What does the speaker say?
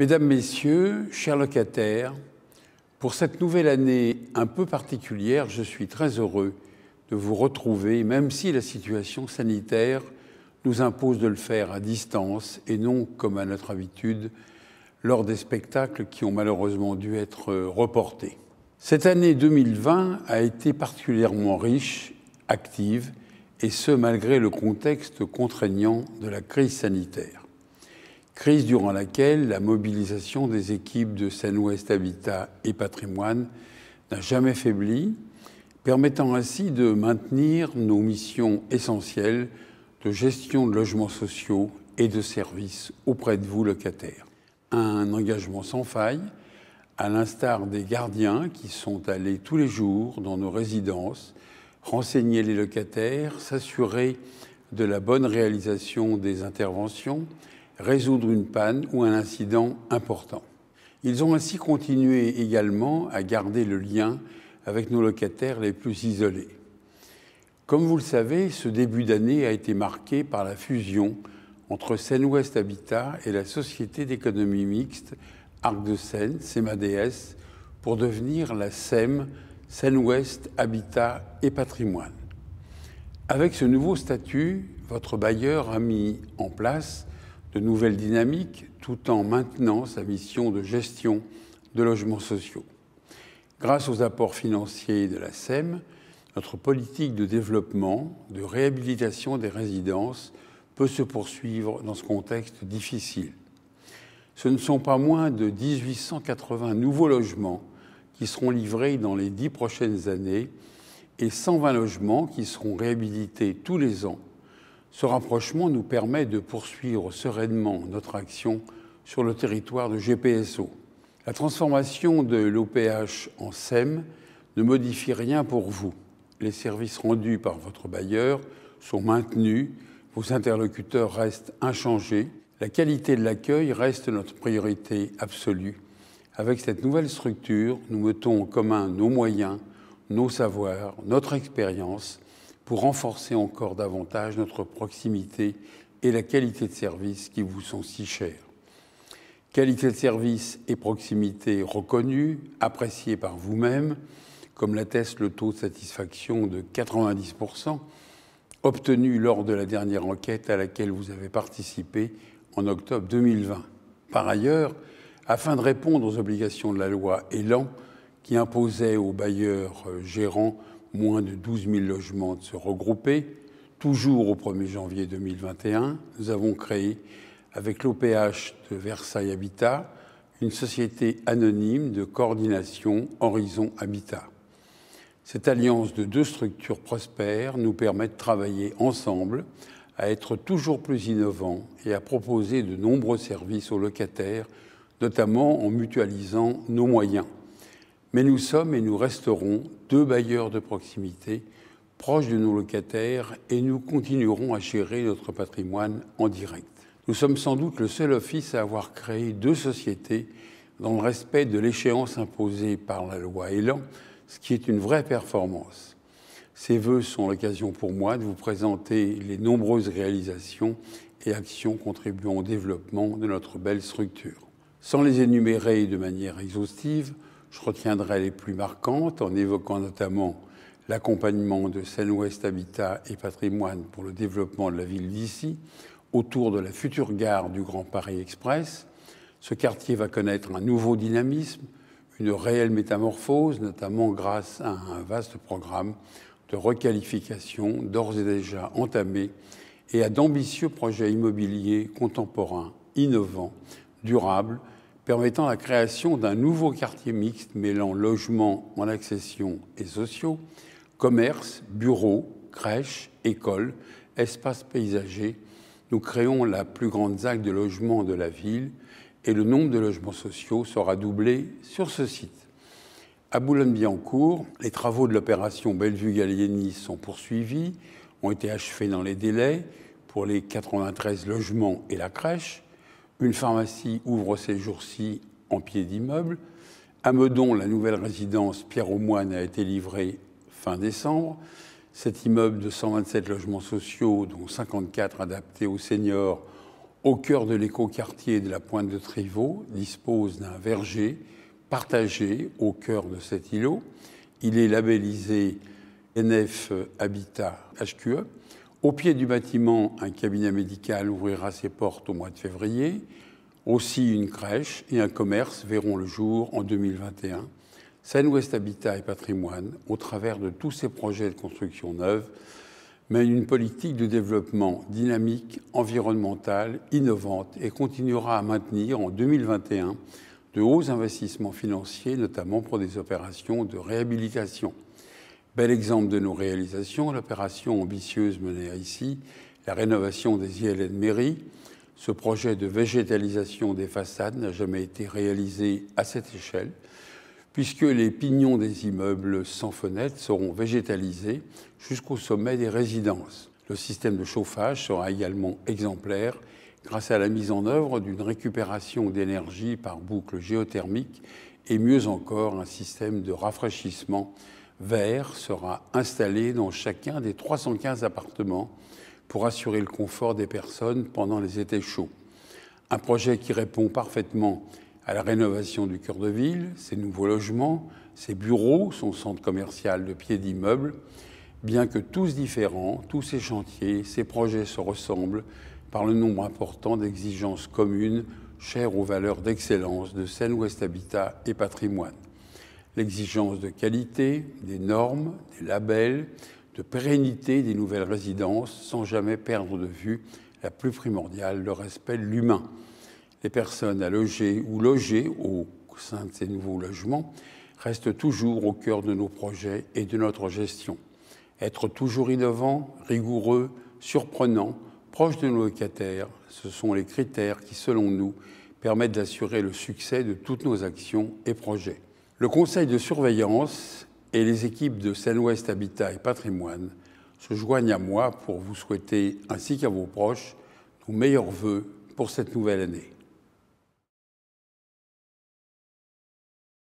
Mesdames, Messieurs, chers locataires, pour cette nouvelle année un peu particulière, je suis très heureux de vous retrouver, même si la situation sanitaire nous impose de le faire à distance et non, comme à notre habitude, lors des spectacles qui ont malheureusement dû être reportés. Cette année 2020 a été particulièrement riche, active, et ce malgré le contexte contraignant de la crise sanitaire crise durant laquelle la mobilisation des équipes de Seine-Ouest Habitat et Patrimoine n'a jamais faibli, permettant ainsi de maintenir nos missions essentielles de gestion de logements sociaux et de services auprès de vous, locataires. Un engagement sans faille, à l'instar des gardiens qui sont allés tous les jours dans nos résidences, renseigner les locataires, s'assurer de la bonne réalisation des interventions, résoudre une panne ou un incident important. Ils ont ainsi continué également à garder le lien avec nos locataires les plus isolés. Comme vous le savez, ce début d'année a été marqué par la fusion entre Seine-Ouest Habitat et la société d'économie mixte Arc de Seine, CEMADS, e pour devenir la SEM, Seine-Ouest Habitat et Patrimoine. Avec ce nouveau statut, votre bailleur a mis en place de nouvelles dynamiques tout en maintenant sa mission de gestion de logements sociaux. Grâce aux apports financiers de la SEM, notre politique de développement, de réhabilitation des résidences peut se poursuivre dans ce contexte difficile. Ce ne sont pas moins de 1880 nouveaux logements qui seront livrés dans les dix prochaines années et 120 logements qui seront réhabilités tous les ans ce rapprochement nous permet de poursuivre sereinement notre action sur le territoire de GPSO. La transformation de l'OPH en SEM ne modifie rien pour vous. Les services rendus par votre bailleur sont maintenus, vos interlocuteurs restent inchangés, la qualité de l'accueil reste notre priorité absolue. Avec cette nouvelle structure, nous mettons en commun nos moyens, nos savoirs, notre expérience pour renforcer encore davantage notre proximité et la qualité de service qui vous sont si chères. Qualité de service et proximité reconnues, appréciées par vous-même, comme l'atteste le taux de satisfaction de 90%, obtenu lors de la dernière enquête à laquelle vous avez participé en octobre 2020. Par ailleurs, afin de répondre aux obligations de la loi Elan, qui imposait aux bailleurs euh, gérants moins de 12 000 logements de se regrouper. Toujours au 1er janvier 2021, nous avons créé, avec l'OPH de Versailles Habitat, une société anonyme de coordination Horizon Habitat. Cette alliance de deux structures prospères nous permet de travailler ensemble à être toujours plus innovants et à proposer de nombreux services aux locataires, notamment en mutualisant nos moyens mais nous sommes et nous resterons deux bailleurs de proximité proches de nos locataires et nous continuerons à gérer notre patrimoine en direct. Nous sommes sans doute le seul office à avoir créé deux sociétés dans le respect de l'échéance imposée par la loi Elan, ce qui est une vraie performance. Ces vœux sont l'occasion pour moi de vous présenter les nombreuses réalisations et actions contribuant au développement de notre belle structure. Sans les énumérer de manière exhaustive, je retiendrai les plus marquantes en évoquant notamment l'accompagnement de Seine-Ouest Habitat et Patrimoine pour le développement de la ville d'ici, autour de la future gare du Grand Paris Express. Ce quartier va connaître un nouveau dynamisme, une réelle métamorphose, notamment grâce à un vaste programme de requalification d'ores et déjà entamé et à d'ambitieux projets immobiliers contemporains, innovants, durables, permettant la création d'un nouveau quartier mixte mêlant logements en accession et sociaux, commerce, bureaux, crèches, écoles, espaces paysagers. Nous créons la plus grande zone de logements de la ville et le nombre de logements sociaux sera doublé sur ce site. À Boulogne-Billancourt, les travaux de l'opération Bellevue-Gallieni sont poursuivis, ont été achevés dans les délais pour les 93 logements et la crèche. Une pharmacie ouvre ces jours-ci en pied d'immeuble. À Meudon, la nouvelle résidence Pierre-Aumoine a été livrée fin décembre. Cet immeuble de 127 logements sociaux, dont 54 adaptés aux seniors, au cœur de l'éco-quartier de la Pointe de Trévaux dispose d'un verger partagé au cœur de cet îlot. Il est labellisé NF Habitat HQE. Au pied du bâtiment, un cabinet médical ouvrira ses portes au mois de février. Aussi, une crèche et un commerce verront le jour en 2021. Seine-Ouest Habitat et Patrimoine, au travers de tous ces projets de construction neuve, mène une politique de développement dynamique, environnementale, innovante et continuera à maintenir en 2021 de hauts investissements financiers, notamment pour des opérations de réhabilitation. Bel exemple de nos réalisations, l'opération ambitieuse menée ici, la rénovation des ILN mairie. Ce projet de végétalisation des façades n'a jamais été réalisé à cette échelle, puisque les pignons des immeubles sans fenêtres seront végétalisés jusqu'au sommet des résidences. Le système de chauffage sera également exemplaire grâce à la mise en œuvre d'une récupération d'énergie par boucle géothermique et mieux encore un système de rafraîchissement vert sera installé dans chacun des 315 appartements pour assurer le confort des personnes pendant les étés chauds. Un projet qui répond parfaitement à la rénovation du cœur de ville, ses nouveaux logements, ses bureaux, son centre commercial de pied d'immeuble. Bien que tous différents, tous ces chantiers, ces projets se ressemblent par le nombre important d'exigences communes chères aux valeurs d'excellence de Seine-Ouest Habitat et Patrimoine l'exigence de qualité, des normes, des labels, de pérennité des nouvelles résidences, sans jamais perdre de vue la plus primordiale, le respect de l'humain. Les personnes à loger ou logées au sein de ces nouveaux logements restent toujours au cœur de nos projets et de notre gestion. Être toujours innovant, rigoureux, surprenant, proche de nos locataires, ce sont les critères qui, selon nous, permettent d'assurer le succès de toutes nos actions et projets. Le conseil de surveillance et les équipes de Seine-Ouest Habitat et Patrimoine se joignent à moi pour vous souhaiter, ainsi qu'à vos proches, nos meilleurs voeux pour cette nouvelle année.